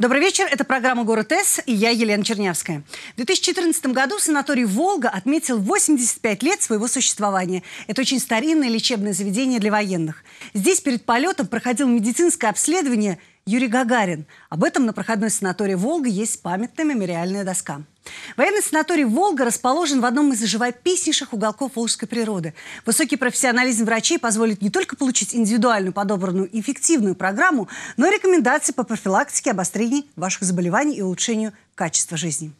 Добрый вечер. Это программа «Город С» и я Елена Чернявская. В 2014 году санаторий «Волга» отметил 85 лет своего существования. Это очень старинное лечебное заведение для военных. Здесь перед полетом проходил медицинское обследование Юрий Гагарин, об этом на проходной санатории «Волга» есть памятная мемориальная доска. Военный санаторий «Волга» расположен в одном из живописнейших уголков волжской природы. Высокий профессионализм врачей позволит не только получить индивидуальную подобранную эффективную программу, но и рекомендации по профилактике обострений ваших заболеваний и улучшению качества жизни.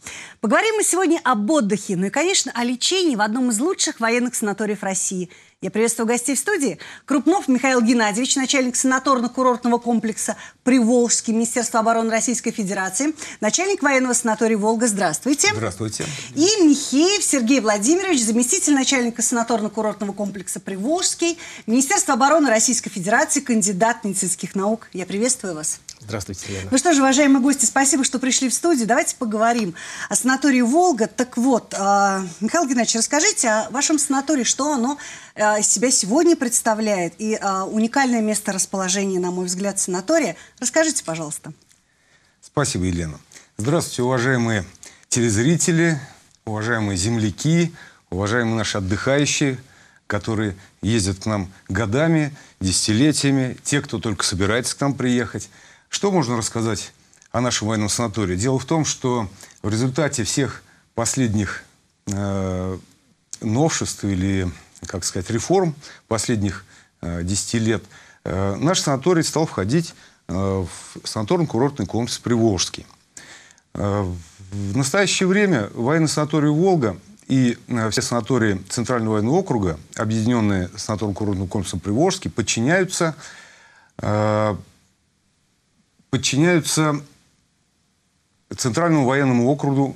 Поговорим мы сегодня об отдыхе, ну и, конечно, о лечении в одном из лучших военных санаториев России – я приветствую гостей в студии. Крупнов Михаил Геннадьевич, начальник санаторно-курортного комплекса «Приволжский» министерство обороны Российской Федерации, начальник военного санатория «Волга». Здравствуйте. Здравствуйте. И Михеев Сергей Владимирович, заместитель начальника санаторно-курортного комплекса «Приволжский», Министерство обороны Российской Федерации, кандидат медицинских наук. Я приветствую вас. Здравствуйте, Елена. Ну что же, уважаемые гости, спасибо, что пришли в студию. Давайте поговорим о санатории «Волга». Так вот, а, Михаил Геннадьевич, расскажите о вашем санатории, что оно а, из себя сегодня представляет и а, уникальное место расположения, на мой взгляд, санатория. Расскажите, пожалуйста. Спасибо, Елена. Здравствуйте, уважаемые телезрители, уважаемые земляки, уважаемые наши отдыхающие, которые ездят к нам годами, десятилетиями, те, кто только собирается к нам приехать. Что можно рассказать о нашем военном санатории? Дело в том, что в результате всех последних э, новшеств или, как сказать, реформ последних э, 10 лет, э, наш санаторий стал входить Э, в санаторно-курортный комплекс «Приволжский». Э, в настоящее время военный санаторий «Волга» и э, все санатории Центрального военного округа, объединенные санаторно-курортным комплексом «Приволжский», подчиняются, подчиняются Центральному военному округу,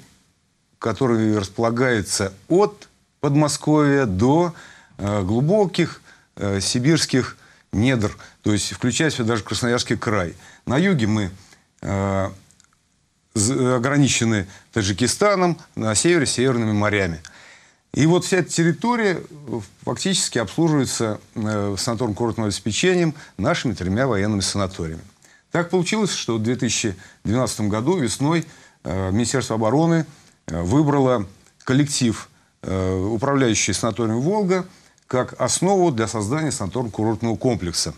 который располагается от Подмосковья до глубоких сибирских недр, то есть включая сюда даже Красноярский край. На юге мы э, ограничены Таджикистаном, на севере – Северными морями. И вот вся эта территория э, фактически обслуживается э, санаторным курортным обеспечением нашими тремя военными санаториями. Так получилось, что в 2012 году весной э, Министерство обороны э, выбрало коллектив, э, управляющий санаторием «Волга», как основу для создания санаторно-курортного комплекса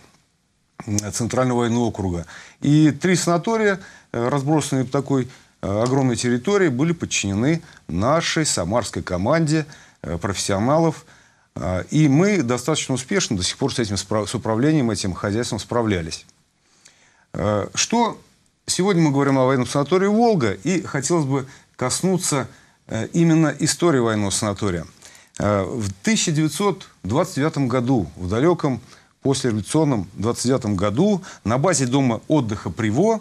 э, Центрального военного округа. И три санатория, э, разбросанные по такой э, огромной территории, были подчинены нашей самарской команде профессионалов. И мы достаточно успешно до сих пор с, этим, с управлением этим хозяйством справлялись. Что сегодня мы говорим о военном санатории «Волга», и хотелось бы коснуться именно истории военного санатория – Э, в 1929 году, в далеком послереволюционном 29 году, на базе дома отдыха «Приво»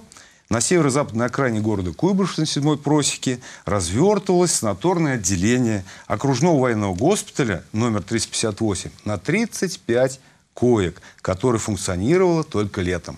на северо-западной окраине города Куйбышев на седьмой просеке развертывалось санаторное отделение окружного военного госпиталя номер 358 на 35 коек, которое функционировало только летом.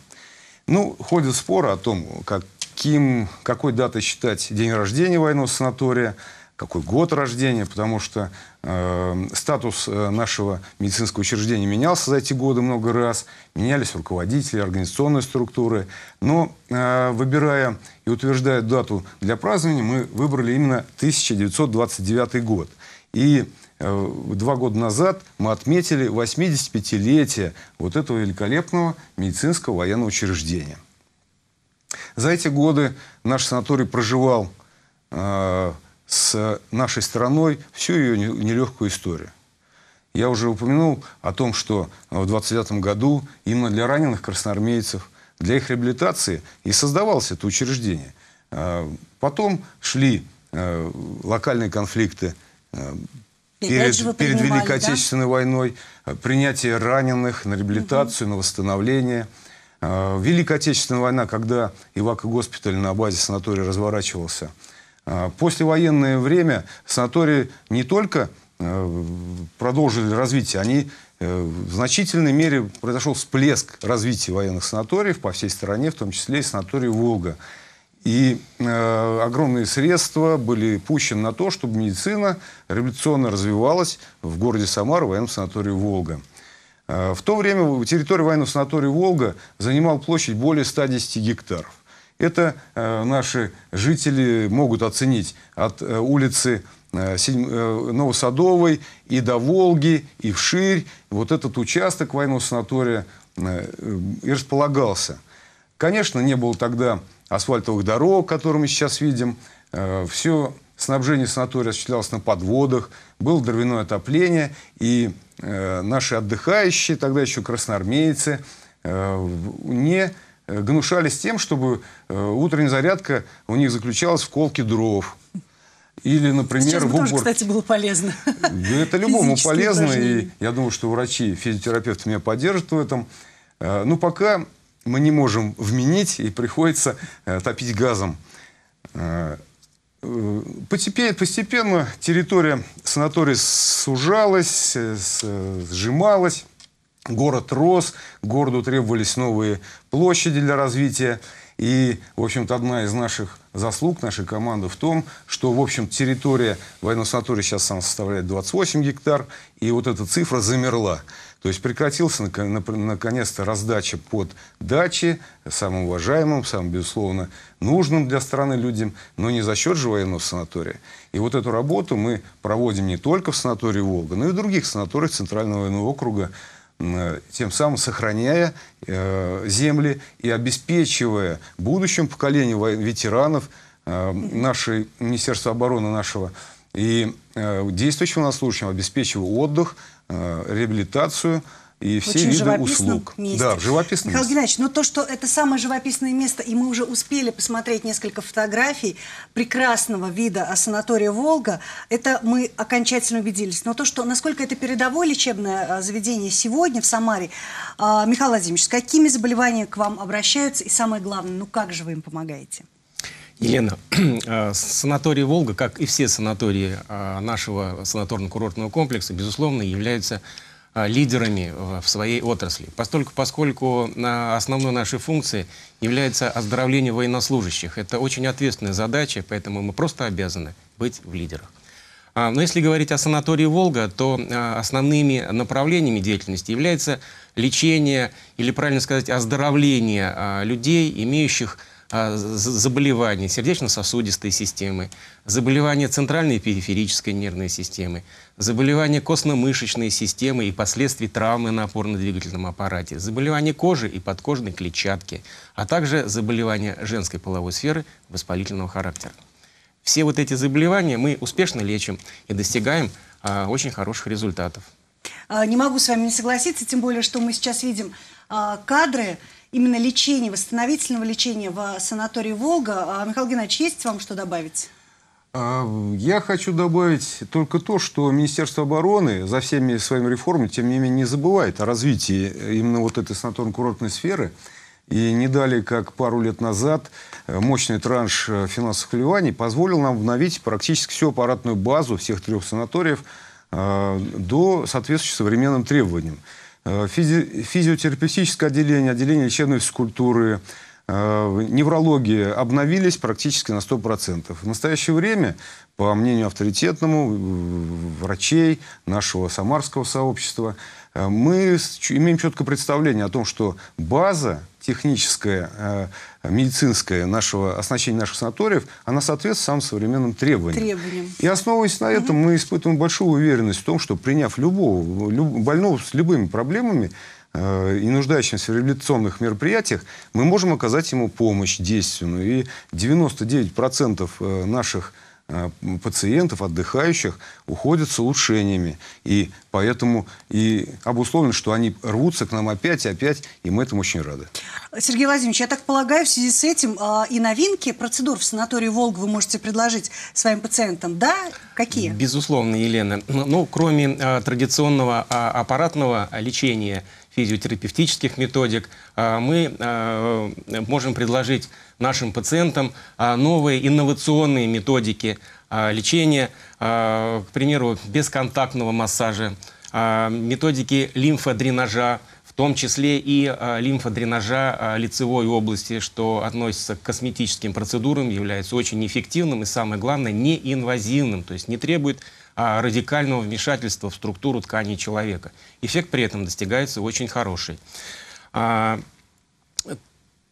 Ну, ходит спор о том, каким, какой датой считать день рождения военного санатория – какой год рождения, потому что э, статус э, нашего медицинского учреждения менялся за эти годы много раз, менялись руководители, организационные структуры. Но э, выбирая и утверждая дату для празднования, мы выбрали именно 1929 год. И э, два года назад мы отметили 85-летие вот этого великолепного медицинского военного учреждения. За эти годы наш санаторий проживал... Э, с нашей страной всю ее нелегкую историю. Я уже упомянул о том, что э, в 29 году именно для раненых красноармейцев, для их реабилитации и создавалось это учреждение. Э, потом шли э, локальные конфликты перед, перед Великой да? Отечественной войной, принятие раненых на реабилитацию, угу. на восстановление. Великая Отечественная война, когда Ивако госпиталь на базе санатория разворачивался – а, послевоенное время санатории не только э, продолжили развитие, они э, в значительной мере произошел всплеск развития военных санаториев по всей стране, в том числе и санаторий «Волга». И э, огромные средства были пущены на то, чтобы медицина революционно развивалась в городе Самара в военном санатории «Волга». Э, в то время территория военного санатория «Волга» занимала площадь более 110 гектаров. Это э, наши жители могут оценить от э, улицы э, э Новосадовой и до Волги, и вширь. Вот этот участок военного санатория э, э, и располагался. Конечно, не было тогда асфальтовых дорог, которые мы сейчас видим. Все снабжение санатория осуществлялось на подводах, было дровяное отопление, и наши отдыхающие, тогда еще красноармейцы, не Э, гнушались тем, чтобы э, утренняя зарядка у них заключалась в колке дров. Или, например, бы в уборке. тоже, кстати, было полезно. Да это любому полезно, и я думаю, что врачи, физиотерапевты меня поддержат в этом. Э, ну пока мы не можем вменить, и приходится топить газом. Постепенно территория санатория сужалась, сжималась. Город рос, городу требовались новые площади для развития. И, в общем-то, одна из наших заслуг, нашей команды в том, что, в общем, территория военно санатория сейчас сам составляет 28 гектар, и вот эта цифра замерла. То есть прекратился, наконец-то, раздача под дачи самым уважаемым, самым, безусловно, нужным для страны людям, но не за счет же военного санатория. И вот эту работу мы проводим не только в санатории «Волга», но и в других санаториях Центрального военного округа, Э, тем самым сохраняя э, земли и обеспечивая будущим поколению ветеранов э, нашей, Министерства обороны нашего и э, действующего на служащего, обеспечивая отдых, э, реабилитацию – и все Очень виды услуг. Месте. Да, в живописном Михаил месте. Геннадьевич, но ну то, что это самое живописное место, и мы уже успели посмотреть несколько фотографий прекрасного вида санатория «Волга», это мы окончательно убедились. Но то, что насколько это передовое лечебное а, заведение сегодня в Самаре, а, Михаил Владимирович, с какими заболеваниями к вам обращаются, и самое главное, ну как же вы им помогаете? Елена, а, санаторий «Волга», как и все санатории нашего санаторно-курортного комплекса, безусловно, являются а, лидерами в своей отрасли, поскольку, поскольку а, основной нашей функцией является оздоровление военнослужащих. Это очень ответственная задача, поэтому мы просто обязаны быть в лидерах. А, но если говорить о санатории «Волга», то основными направлениями деятельности является лечение или, правильно сказать, оздоровление людей, имеющих а, заболеваний сердечно-сосудистой системы, заболевания центральной и периферической нервной системы, заболевания костно-мышечной системы и последствий травмы на опорно-двигательном аппарате, заболевания кожи и подкожной клетчатки, а также заболевания женской половой сферы воспалительного характера. Все вот эти заболевания мы успешно лечим и достигаем а, очень хороших результатов. А, не могу с вами не согласиться, тем более, что мы сейчас видим а, кадры, именно лечения, восстановительного лечения в санатории «Волга». А, Михаил Геннадьевич, есть вам что добавить? А, я хочу добавить только то, что Министерство обороны за всеми своими реформами, тем не менее, не забывает о развитии именно вот этой санаторно-курортной сферы. И не дали, как пару лет назад, э, мощный транш э, финансовых вливаний позволил нам обновить практически всю аппаратную базу всех трех санаториев э, до соответствующих современным требованиям. Э, физи физиотерапевтическое отделение, отделение лечебной физкультуры, Э, неврологии обновились практически на 100%. В настоящее время, по мнению авторитетному врачей нашего самарского сообщества, э, мы имеем четкое представление о том, что база техническая, э, медицинская нашего, оснащения наших санаториев, она соответствует самым современным требованиям. требованиям. И основываясь на этом, угу. мы испытываем большую уверенность в том, что приняв любого, люб, больного с любыми проблемами, э, и нуждающимся в реабилитационных мероприятиях, мы можем оказать ему помощь действенную. И 99% э, наших э, пациентов, отдыхающих, уходят с улучшениями. И поэтому и обусловлено, что они рвутся к нам опять и опять, и мы этому очень рады. Сергей Владимирович, я так полагаю, в связи с этим э, и новинки процедур в санатории «Волга» вы можете предложить своим пациентам, да? Какие? Безусловно, Елена. Ну, ну кроме э, традиционного э, аппаратного лечения – физиотерапевтических методик, а, мы а, можем предложить нашим пациентам а, новые инновационные методики лечения, к примеру, бесконтактного массажа, методики лимфодренажа, в том числе и лимфодренажа лицевой области, что относится к косметическим процедурам, является очень эффективным и, самое главное, неинвазивным, то есть не требует а, радикального вмешательства в структуру тканей человека. Эффект при этом достигается очень хороший. А,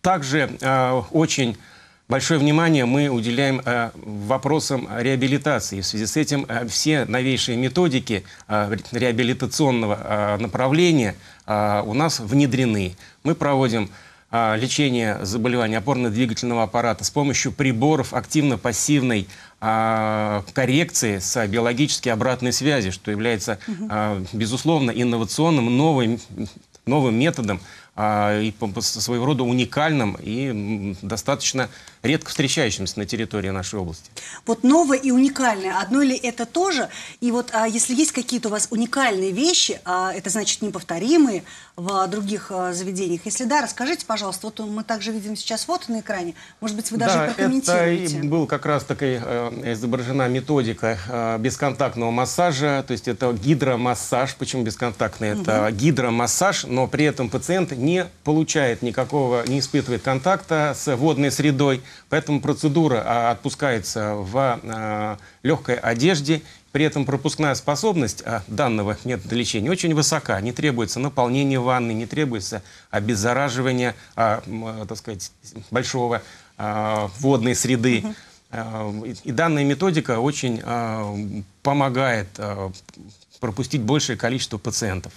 также а, очень Большое внимание мы уделяем вопросам реабилитации. В связи с этим все новейшие методики реабилитационного направления у нас внедрены. Мы проводим а, лечение заболеваний опорно-двигательного аппарата с помощью приборов активно-пассивной а, коррекции с а, биологически обратной связи, что является, безусловно, инновационным, новым, новым методом, и своего рода уникальным и достаточно редко встречающимся на территории нашей области. Вот новое и уникальное, одно ли это тоже? И вот если есть какие-то у вас уникальные вещи, это значит неповторимые, в а, других а, заведениях. Если да, расскажите, пожалуйста, вот э, мы также видим сейчас вот на экране, может быть, вы даже да, прокомментируете. это был как раз такой э, изображена методика э, бесконтактного массажа, то есть это гидромассаж, почему бесконтактный? Угу. Это гидромассаж, но при этом пациент не получает никакого, не испытывает контакта с водной средой, поэтому процедура а, отпускается в легкой одежде при этом пропускная способность а, данного метода лечения очень высока. Не требуется наполнение ванны, не требуется обеззараживание а, а так сказать, большого а, водной среды. А, и данная методика очень э, помогает э, пропустить большее количество пациентов.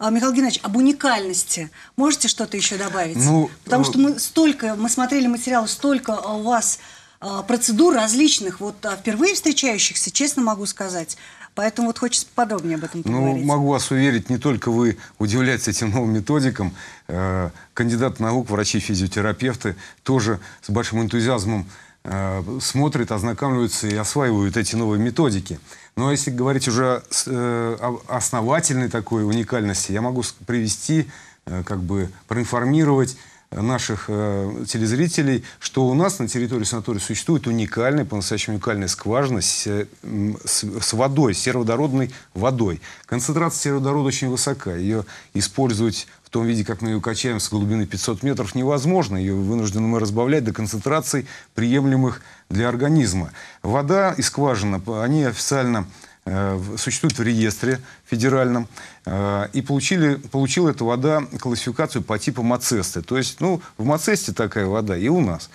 Михаил Геннадьевич, об уникальности можете что-то еще добавить? Ну, Потому э, что мы столько, мы смотрели материалы, столько у вас а, процедур различных, вот а, впервые встречающихся, честно могу сказать. Поэтому вот хочется подробнее об этом ну, поговорить. Ну, могу вас уверить, не только вы удивляетесь этим новым методикам. Э, кандидат наук, врачи-физиотерапевты тоже с большим энтузиазмом э, смотрят, ознакомляются и осваивают эти новые методики. Но ну, а если говорить уже э, о основательной такой уникальности, я могу привести, как бы проинформировать наших э, телезрителей, что у нас на территории санатория существует уникальная, по-настоящему уникальная скважина с, с, с водой, сероводородной водой. Концентрация сероводорода очень высока. Ее использовать в том виде, как мы ее качаем с глубины 500 метров, невозможно. Ее вынуждены мы разбавлять до концентраций, приемлемых для организма. Вода и скважина, они официально Э, существует в реестре федеральном, э, и получили, получила эта вода классификацию по типу Мацесты. То есть, ну, в Мацесте такая вода и у нас.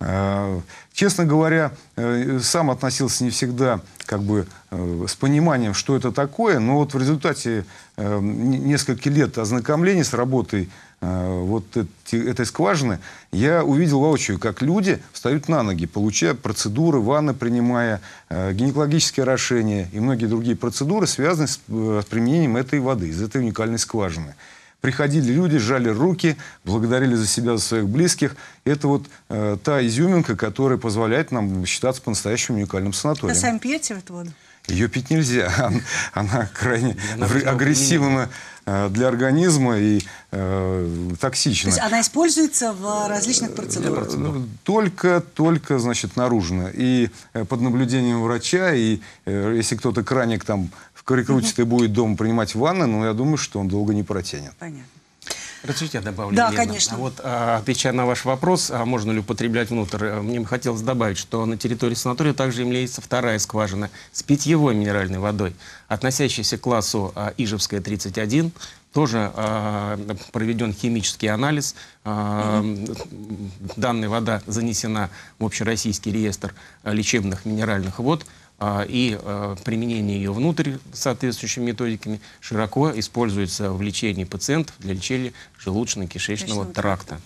Э, честно говоря, сам относился не всегда как бы с пониманием, что это такое, но вот в результате нескольких лет ознакомления с работой Э, вот эти, этой скважины, я увидел воочию, как люди встают на ноги, получая процедуры, ванны принимая, э, гинекологические орошения и многие другие процедуры, связанные с, э, с применением этой воды, из этой уникальной скважины. Приходили люди, жали руки, благодарили за себя, за своих близких. Это вот э, та изюминка, которая позволяет нам считаться по-настоящему уникальным санаторием. А сами пьете эту воду? Ее пить нельзя. Она крайне агрессивна э, для организма и э, токсична. То есть она используется в э, различных процедурах? Э, ну, только, только, значит, наружно. И под наблюдением врача, и э, если кто-то краник там крикрутит угу. и будет дома принимать ванны, ну я думаю, что он долго не протянет. Понятно. Разрешите я добавлю? Да, Елена. конечно. А вот, а, отвечая на ваш вопрос, а можно ли употреблять внутрь, э, мне бы хотелось добавить, что на территории санатория также имеется вторая скважина с питьевой минеральной водой, относящаяся к классу а, Ижевская 31, тоже э, проведен химический анализ. Э, Данная вода занесена в общероссийский реестр лечебных минеральных вод. А, и а, применение ее внутрь соответствующими методиками широко используется в лечении пациентов для лечения желудочно-кишечного тракта.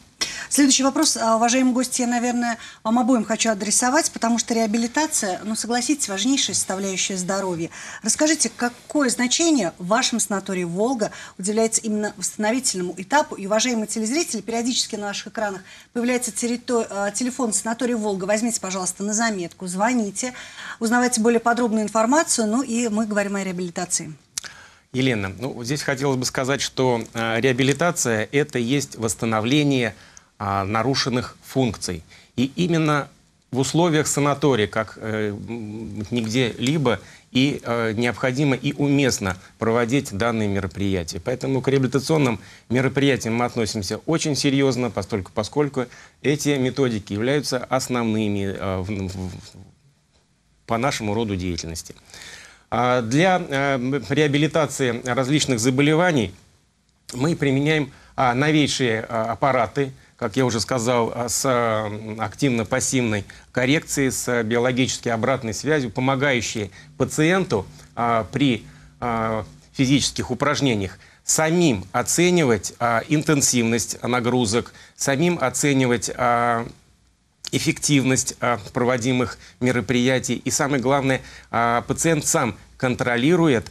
Следующий вопрос, а, уважаемые гости, я, наверное, вам обоим хочу адресовать, потому что реабилитация, ну, согласитесь, важнейшая составляющая здоровья. Расскажите, какое значение в вашем санатории «Волга» уделяется именно восстановительному этапу? И, уважаемые телезрители, периодически на ваших экранах появляется а, телефон санатория «Волга». Возьмите, пожалуйста, на заметку, звоните, узнавайте более подробную информацию, ну и мы говорим о реабилитации. Елена, ну, здесь хотелось бы сказать, что э, реабилитация – это есть восстановление – а, нарушенных функций. И именно в условиях санатория, как э, нигде либо, и э, необходимо и уместно проводить данные мероприятия. Поэтому к реабилитационным мероприятиям мы относимся очень серьезно, поскольку, поскольку эти методики являются основными э, в, в, по нашему роду деятельности. А для э, реабилитации различных заболеваний мы применяем а, новейшие а, аппараты – как я уже сказал, а, с а, активно-пассивной коррекцией, с биологически обратной связью, помогающей пациенту а, при физических упражнениях самим оценивать интенсивность нагрузок, самим оценивать эффективность проводимых мероприятий. И самое главное, пациент сам контролирует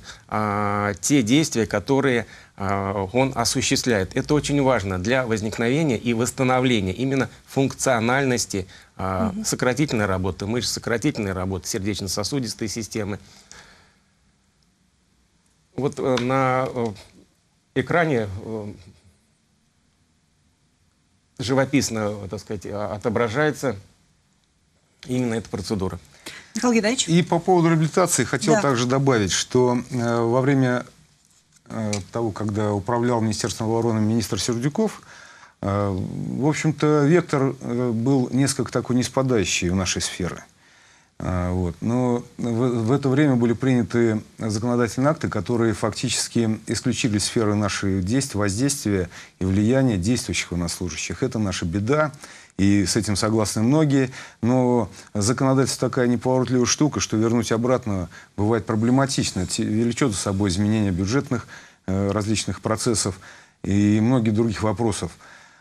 те действия, которые а, он осуществляет. Это очень важно для возникновения и восстановления именно функциональности а, сократительной работы мышц, сократительной работы сердечно-сосудистой системы. Вот э, на э, экране э, живописно, так сказать, а, отображается именно эта процедура. Михаил Геннадьевич? И по поводу реабилитации хотел да. также добавить, что во время Э, того, когда управлял Министерством обороны министр Сердюков, э, в общем-то, вектор э, был несколько такой неспадающий в нашей сферы. Вот. Но в, в это время были приняты законодательные акты, которые фактически исключили сферы наших действий, воздействия и влияния действующих у нас служащих. Это наша беда, и с этим согласны многие, но законодательство такая неповоротливая штука, что вернуть обратно бывает проблематично. Величет за собой изменение бюджетных э, различных процессов и многих других вопросов.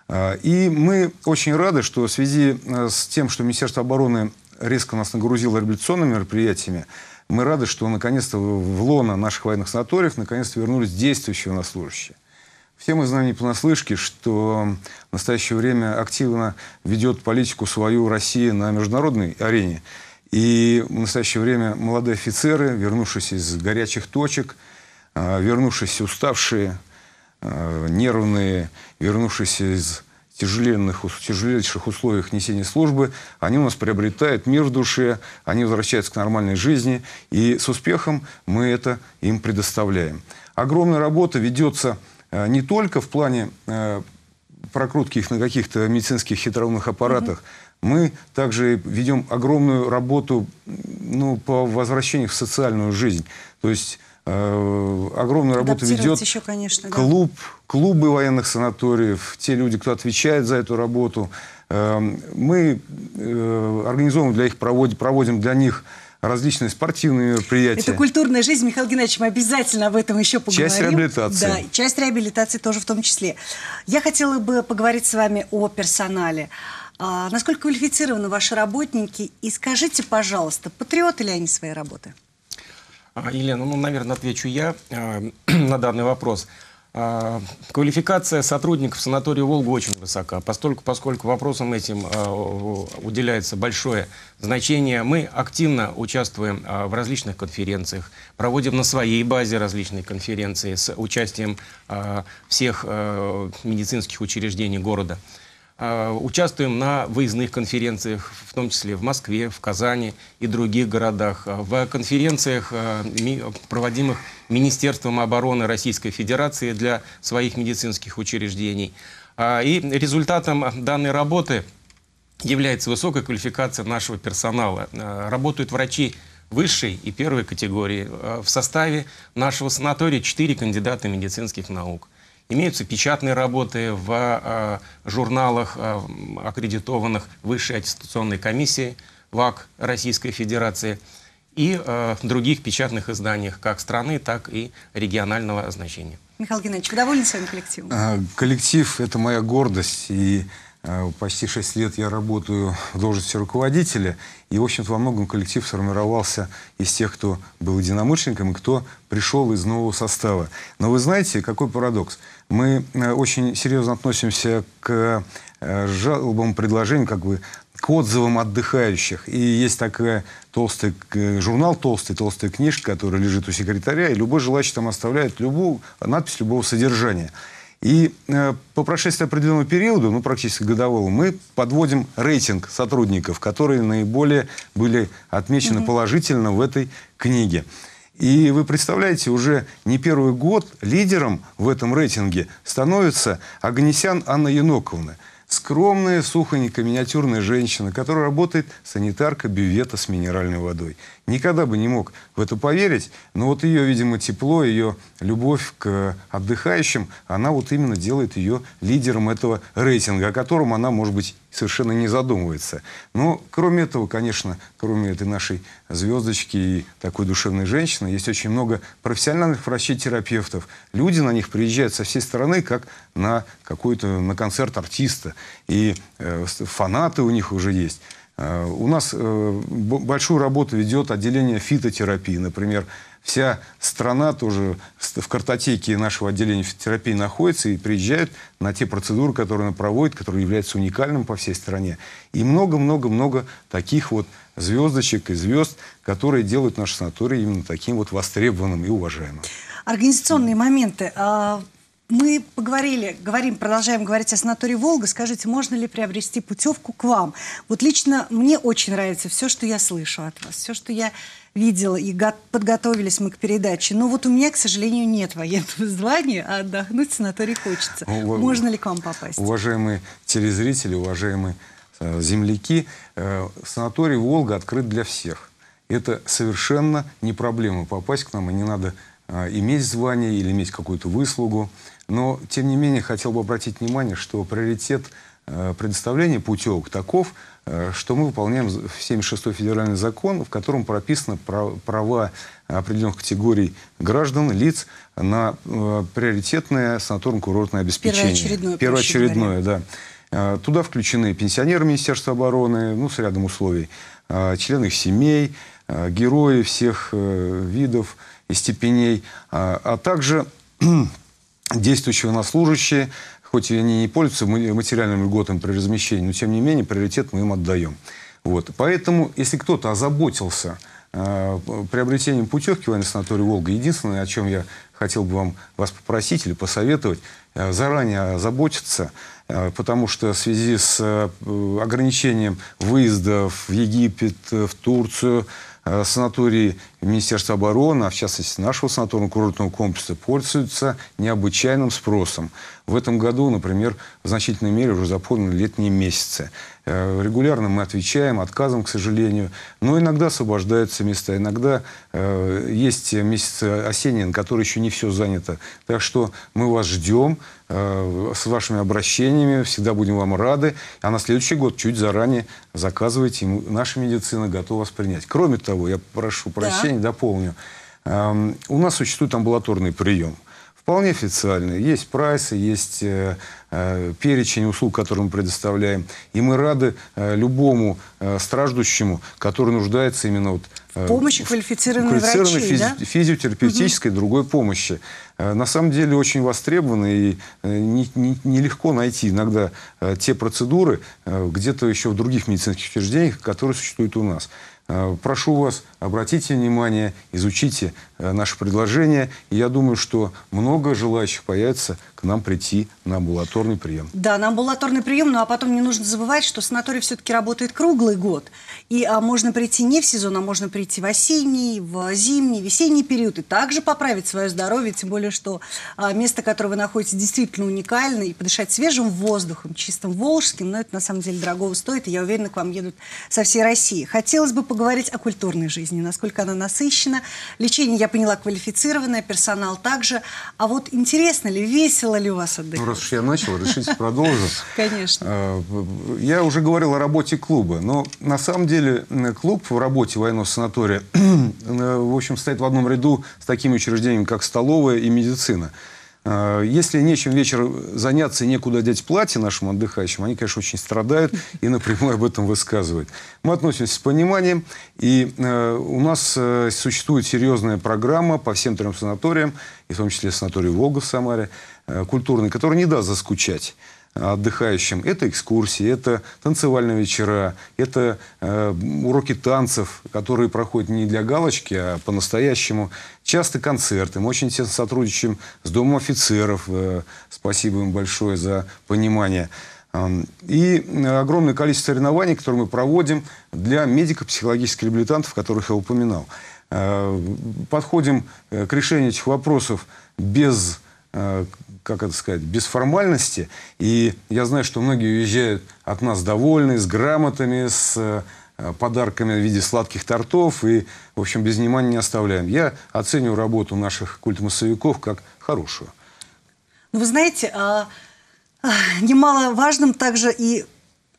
А, и мы очень рады, что в связи э, с тем, что Министерство обороны резко нас нагрузило реабилитационными мероприятиями, мы рады, что наконец-то в лоно наших военных санаториев наконец-то вернулись действующие у нас служащие. Все мы знаем не понаслышке, что в настоящее время активно ведет политику свою Россия на международной арене. И в настоящее время молодые офицеры, вернувшись из горячих точек, а, вернувшись уставшие, а, нервные, вернувшись из тяжеленных, тяжелейших условиях несения службы, они у нас приобретают мир в душе, они возвращаются к нормальной жизни, и с успехом мы это им предоставляем. Огромная работа ведется Э, не только в плане э, прокрутки их на каких-то медицинских хитроумных аппаратах, угу. мы также ведем огромную работу ну, по возвращению в социальную жизнь. То есть э, огромную работу ведет еще, конечно, клуб, клубы военных санаториев, те люди, кто отвечает за эту работу. Эм, мы организовываем для их, проводим для них различные спортивные мероприятия. Это культурная жизнь. Михаил Геннадьевич, мы обязательно об этом еще поговорим. Часть реабилитации. Да, часть реабилитации тоже в том числе. Я хотела бы поговорить с вами о персонале. А, насколько квалифицированы ваши работники? И скажите, пожалуйста, патриоты ли они своей работы? А, Елена, ну, наверное, отвечу я э, на данный вопрос. А, квалификация сотрудников санатория «Волга» очень высока, поскольку, поскольку вопросам этим а, уделяется большое значение. Мы активно участвуем а, в различных конференциях, проводим на своей базе различные конференции с участием всех медицинских учреждений города. Участвуем на выездных конференциях, в том числе в Москве, в Казани и других городах, в конференциях, проводимых Министерством обороны Российской Федерации для своих медицинских учреждений. А, и результатом данной работы является высокая квалификация нашего персонала. А, работают врачи высшей и первой категории. А, в составе нашего санатория 4 кандидата медицинских наук. Имеются печатные работы в журналах, аккредитованных Высшей аттестационной комиссии ВАК Российской Федерации – и э, других печатных изданиях как страны, так и регионального значения. Михаил Геннадьевич, доволен своим коллективом? А, коллектив – это моя гордость. И а, почти 6 лет я работаю в должности руководителя. И, в общем-то, во многом коллектив сформировался из тех, кто был единомышленником и кто пришел из нового состава. Но вы знаете, какой парадокс? Мы э, очень серьезно относимся к э, жалобам, предложениям, как бы к отзывам отдыхающих. И есть такая толстый э, журнал, толстый, толстая книжка, которая лежит у секретаря, и любой желающий там оставляет любую, надпись любого содержания. И э, по прошествии определенного периода, ну, практически годового, мы подводим рейтинг сотрудников, которые наиболее были отмечены mm -hmm. положительно в этой книге. И вы представляете, уже не первый год лидером в этом рейтинге становится Агнесян Анна Яноковна – Скромная, сухонькая, миниатюрная женщина, которая работает санитарка бювета с минеральной водой. Никогда бы не мог в это поверить, но вот ее, видимо, тепло, ее любовь к отдыхающим, она вот именно делает ее лидером этого рейтинга, о котором она, может быть, совершенно не задумывается. Но ну, кроме этого, конечно, кроме этой нашей звездочки и такой душевной женщины, есть очень много профессиональных врачей-терапевтов. Люди на них приезжают со всей стороны, как на какой-то на концерт артиста. И э, фанаты у них уже есть. Э, у нас э, большую работу ведет отделение фитотерапии. Например, вся страна тоже в картотеке нашего отделения фитотерапии находится и приезжает на те процедуры, которые она проводит, которые являются уникальным по всей стране. И много-много-много таких вот звездочек и звезд, которые делают наш санаторий именно таким вот востребованным и уважаемым. Организационные моменты. А, мы поговорили, говорим, продолжаем говорить о санатории «Волга». Скажите, можно ли приобрести путевку к вам? Вот лично мне очень нравится все, что я слышу от вас, все, что я видела и подготовились мы к передаче. Но вот у меня, к сожалению, нет военного звания, а отдохнуть в санаторий хочется. Ув... Ну, Можно ли к вам попасть? Уважаемые телезрители, уважаемые э, земляки, э, санаторий «Волга» открыт для всех. Это совершенно не проблема попасть к нам, и не надо э, иметь звание или иметь какую-то выслугу. Но, тем не менее, хотел бы обратить внимание, что приоритет э, предоставления путевок таков – Э, что мы выполняем 76-й федеральный закон, в котором прописаны права определенных категорий граждан, лиц на э, приоритетное санаторно-курортное обеспечение. Первоочередное. Первоочередное, да. Э, туда включены пенсионеры Министерства обороны, ну, с рядом условий, члены их семей, герои всех видов и степеней, а также действующие на служащие, хоть они не пользуются материальным льготом при размещении, но тем не менее приоритет мы им отдаем. Вот. Поэтому, если кто-то озаботился э, приобретением путевки в военно-санаторий «Волга», единственное, о чем я хотел бы вам вас попросить или посоветовать, э, заранее озаботиться, э, потому что в связи с э, ограничением выездов в Египет, э, в Турцию, э, санатории Министерства обороны, а в частности нашего санаторно-курортного комплекса, пользуются необычайным спросом. В этом году, например, в значительной мере уже заполнены летние месяцы. Э, регулярно мы отвечаем отказом, к сожалению. Но иногда освобождаются места, иногда э, есть месяцы осенние, на которые еще не все занято. Так что мы вас ждем э, с вашими обращениями, всегда будем вам рады. А на следующий год чуть заранее заказывайте, и наша медицина готова вас принять. Кроме того, я прошу прощения, да. дополню. Э, у нас существует амбулаторный прием – вполне официальные. Есть прайсы, есть э, э, перечень услуг, которые мы предоставляем. И мы рады э, любому э, страждущему, который нуждается именно вот, э, помощи квалифицированной, квалифицированной врачей, физи да? физиотерапевтической, угу. другой помощи. Э, на самом деле очень востребованы и нелегко э, не, не, легко найти иногда э, те процедуры где-то еще в других медицинских учреждениях, которые существуют у нас. Э, прошу вас, обратите внимание, изучите э, наше предложение. И я думаю, что много желающих появится, к нам прийти на амбулаторный прием. Да, на амбулаторный прием, ну а потом не нужно забывать, что санаторий все-таки работает круглый год. И а, можно прийти не в сезон, а можно прийти в осенний, в зимний, весенний период и также поправить свое здоровье, тем более, что а, место, которое вы находитесь, действительно уникально, и подышать свежим воздухом, чистым волжским, но это на самом деле дорого стоит, и я уверена, к вам едут со всей России. Хотелось бы поговорить о культурной жизни, насколько она насыщена. Лечение, я поняла, квалифицированное, персонал также. А вот интересно ли, весело Весело ли у вас отдыхать? Ну, раз уж я начал, решите продолжу. Конечно. А, я уже говорил о работе клуба, но на самом деле клуб в работе военного санатория, э, в общем, стоит в одном ряду с такими учреждениями, как столовая и медицина. А, если нечем вечер заняться и некуда деть платье нашим отдыхающим, они, конечно, очень страдают и напрямую об этом высказывают. Мы относимся с пониманием, и э, у нас э, существует серьезная программа по всем трем санаториям, и в том числе санаторию «Волга» в Самаре, Э, культурный, который не даст заскучать э, отдыхающим. Это экскурсии, это танцевальные вечера, это э, уроки танцев, которые проходят не для галочки, а по-настоящему. Часто концерты. Мы очень тесно сотрудничаем с Домом офицеров. Э, спасибо им большое за понимание. И э, огромное количество соревнований, которые мы проводим для медико-психологических реабилитантов, которых я упоминал. Подходим к решению этих вопросов без Э, как это сказать, без формальности. И я знаю, что многие уезжают от нас довольны, с грамотами, с э, подарками в виде сладких тортов и, в общем, без внимания не оставляем. Я оцениваю работу наших культмассовиков как хорошую. Ну, вы знаете, а, а, немаловажным также и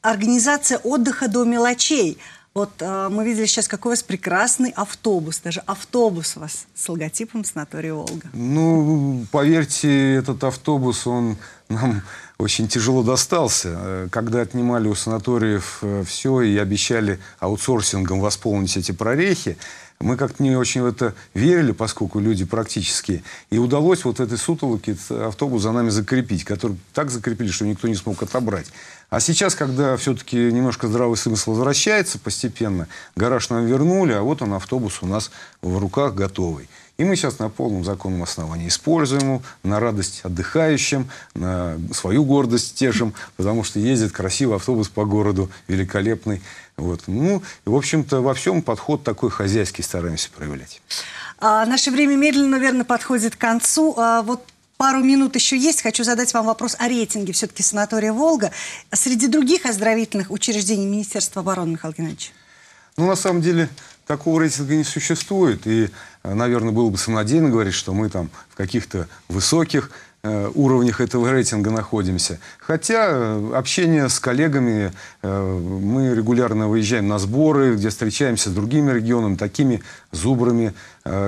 организация отдыха до мелочей – вот э, мы видели сейчас, какой у вас прекрасный автобус, даже автобус у вас с логотипом санатория «Волга». Ну, поверьте, этот автобус, он нам очень тяжело достался. Э, когда отнимали у санаториев э, все и обещали аутсорсингом восполнить эти прорехи, мы как-то не очень в это верили, поскольку люди практически. И удалось вот этой сутолоке автобус за нами закрепить, который так закрепили, что никто не смог отобрать. А сейчас, когда все-таки немножко здравый смысл возвращается постепенно, гараж нам вернули, а вот он, автобус у нас в руках готовый. И мы сейчас на полном законном основании используем его, на радость отдыхающим, на свою гордость тешим, потому что ездит красивый автобус по городу, великолепный. Вот. Ну, в общем-то, во всем подход такой хозяйский стараемся проявлять. А, наше время медленно, наверное, подходит к концу. А, вот пару минут еще есть, хочу задать вам вопрос о рейтинге все-таки санатория «Волга» среди других оздоровительных учреждений Министерства обороны, Михаил Геннадьевич. Ну, на самом деле, такого рейтинга не существует. И, э, наверное, было бы самонадеянно говорить, что мы там в каких-то высоких Э, уровнях этого рейтинга находимся. Хотя э, общение с коллегами, э, мы регулярно выезжаем на сборы, где встречаемся с другими регионами, такими зубрами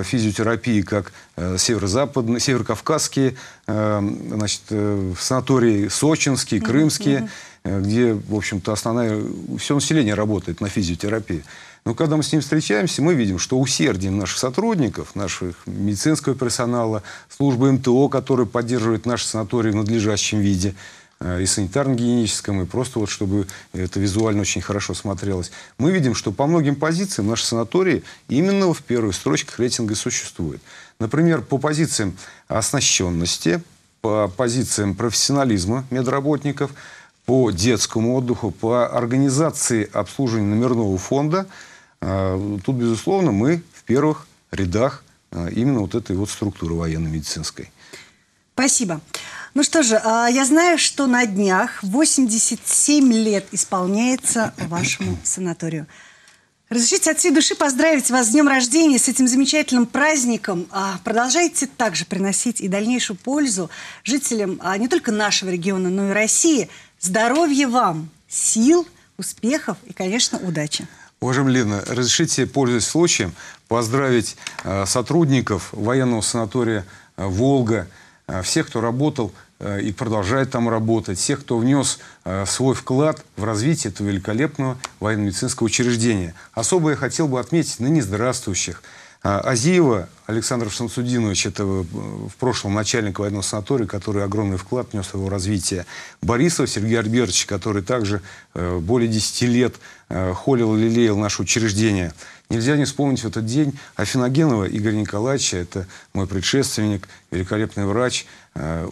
физиотерапии, как северо-западные, кавказские значит, санатории сочинские, крымские, mm -hmm. где, в общем-то, основное все население работает на физиотерапии. Но когда мы с ним встречаемся, мы видим, что усердие наших сотрудников, нашего медицинского персонала, службы МТО, которые поддерживают наши санатории в надлежащем виде, э, и санитарно-гигиеническом, и просто вот чтобы это визуально очень хорошо смотрелось. Мы видим, что по многим позициям наши санатории именно в первых строчках рейтинга существуют. Например, по позициям оснащенности, по позициям профессионализма медработников, по детскому отдыху, по организации обслуживания номерного фонда – а, тут, безусловно, мы в первых рядах а, именно вот этой вот структуры военно-медицинской. Спасибо. Ну что же, а, я знаю, что на днях 87 лет исполняется вашему санаторию. Разрешите от всей души поздравить вас с днем рождения, с этим замечательным праздником. Продолжайте также приносить и дальнейшую пользу жителям не только нашего региона, но и России. Здоровья вам, сил, успехов и, конечно, удачи. Уважаемая Лена, разрешите, пользуясь случаем, поздравить э, сотрудников военного санатория э, «Волга», э, всех, кто работал и продолжает там работать, всех, кто внес свой вклад в развитие этого великолепного военно-медицинского учреждения. Особо я хотел бы отметить ныне здравствующих – а, Азиева Александр Шамсудинович, это э, в прошлом начальник военного санатория, который огромный вклад внес в его развитие. Борисов Сергей Альбертович, который также э, более 10 лет э, холил и лелеял наше учреждение. Нельзя не вспомнить в этот день Афиногенова Игоря Николаевича, это мой предшественник, великолепный врач,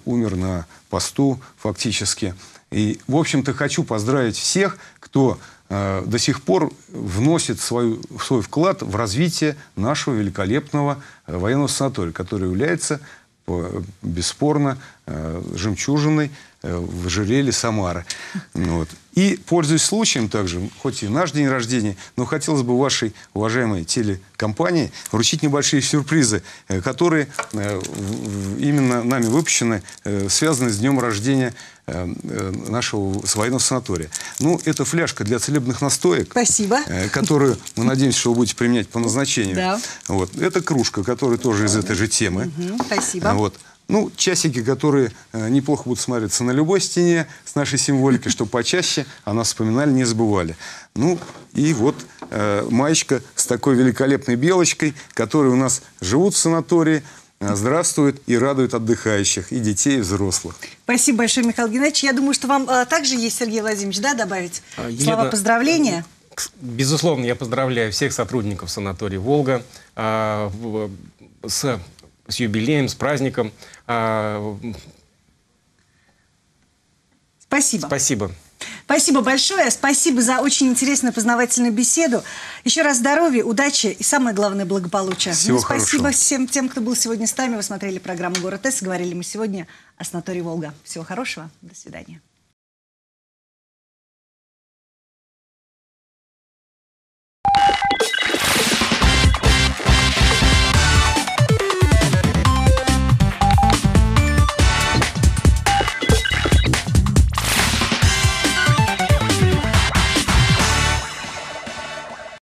умер на посту фактически. И, в общем-то, хочу поздравить всех, кто Э, до сих пор вносит свой свой вклад в развитие нашего великолепного э, военного санатория, который является э, бесспорно э, жемчужиной Э, в жюри или Самары. Вот. И, пользуясь случаем также, хоть и наш день рождения, но хотелось бы вашей уважаемой телекомпании вручить небольшие сюрпризы, э, которые э, именно нами выпущены, связаны с днем рождения нашего военного санатория. Ну, это фляжка для целебных настоек. Спасибо. Которую, мы надеемся, что вы будете применять по назначению. Да. Вот. Это кружка, которая тоже из этой же темы. Угу, спасибо. Вот. Ну, часики, которые э, неплохо будут смотреться на любой стене с нашей символикой, чтобы почаще о нас вспоминали, не забывали. Ну, и вот э, маечка с такой великолепной белочкой, которые у нас живут в санатории, э, здравствуют и радуют отдыхающих, и детей, и взрослых. Спасибо большое, Михаил Геннадьевич. Я думаю, что вам а, также есть, Сергей Владимирович, да, добавить Елена, слова поздравления? Безусловно, я поздравляю всех сотрудников санатория «Волга» а, с с юбилеем, с праздником. А, спасибо. Спасибо. Спасибо большое. Спасибо за очень интересную познавательную беседу. Еще раз здоровья, удачи и самое главное благополучия. Всего ну, спасибо хорошего. всем тем, кто был сегодня с нами. Вы смотрели программу Город С. Говорили мы сегодня о санатории Волга. Всего хорошего. До свидания.